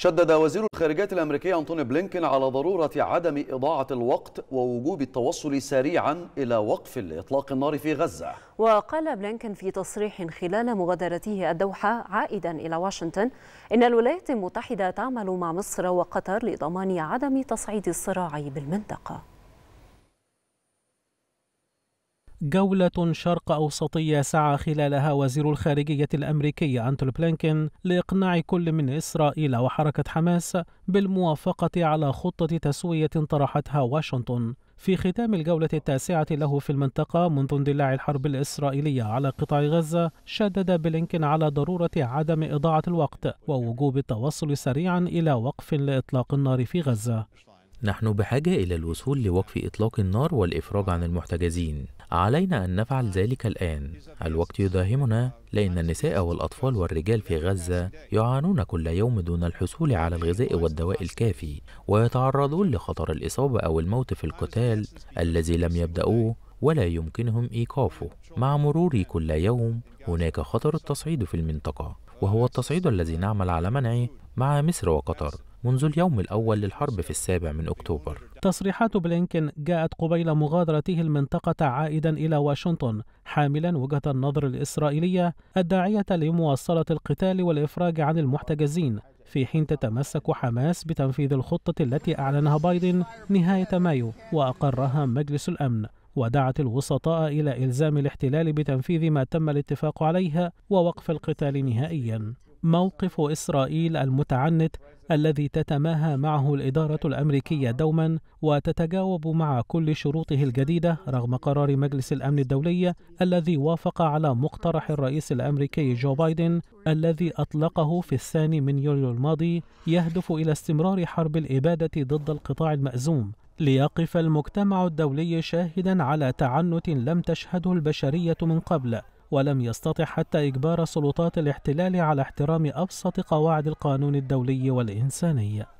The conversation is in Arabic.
شدد وزير الخارجية الأمريكي أنتوني بلينكن على ضرورة عدم إضاعة الوقت ووجوب التوصل سريعا إلى وقف الإطلاق النار في غزة وقال بلينكن في تصريح خلال مغادرته الدوحة عائدا إلى واشنطن إن الولايات المتحدة تعمل مع مصر وقطر لضمان عدم تصعيد الصراع بالمنطقة جولة شرق أوسطية سعى خلالها وزير الخارجية الأمريكي أنتوني بلينكين لإقناع كل من إسرائيل وحركة حماس بالموافقة على خطة تسوية طرحتها واشنطن في ختام الجولة التاسعة له في المنطقة منذ اندلاع الحرب الإسرائيلية على قطاع غزة شدد بلينكين على ضرورة عدم إضاعة الوقت ووجوب التوصل سريعا إلى وقف لإطلاق النار في غزة نحن بحاجة إلى الوصول لوقف إطلاق النار والإفراج عن المحتجزين علينا أن نفعل ذلك الآن الوقت يداهمنا لأن النساء والأطفال والرجال في غزة يعانون كل يوم دون الحصول على الغذاء والدواء الكافي ويتعرضون لخطر الإصابة أو الموت في القتال الذي لم يبدأوه ولا يمكنهم إيقافه مع مرور كل يوم هناك خطر التصعيد في المنطقة وهو التصعيد الذي نعمل على منعه مع مصر وقطر منذ اليوم الأول للحرب في السابع من أكتوبر تصريحات بلينكن جاءت قبيل مغادرته المنطقة عائدا إلى واشنطن حاملا وجهة النظر الإسرائيلية الداعية لمواصلة القتال والإفراج عن المحتجزين في حين تتمسك حماس بتنفيذ الخطة التي أعلنها بايدن نهاية مايو وأقرها مجلس الأمن ودعت الوسطاء إلى إلزام الاحتلال بتنفيذ ما تم الاتفاق عليها ووقف القتال نهائيا موقف إسرائيل المتعنت الذي تتماهى معه الإدارة الأمريكية دوما وتتجاوب مع كل شروطه الجديدة رغم قرار مجلس الأمن الدولي الذي وافق على مقترح الرئيس الأمريكي جو بايدن الذي أطلقه في الثاني من يوليو الماضي يهدف إلى استمرار حرب الإبادة ضد القطاع المأزوم ليقف المجتمع الدولي شاهدا على تعنت لم تشهده البشرية من قبل ولم يستطع حتى إجبار سلطات الاحتلال على احترام أبسط قواعد القانون الدولي والإنساني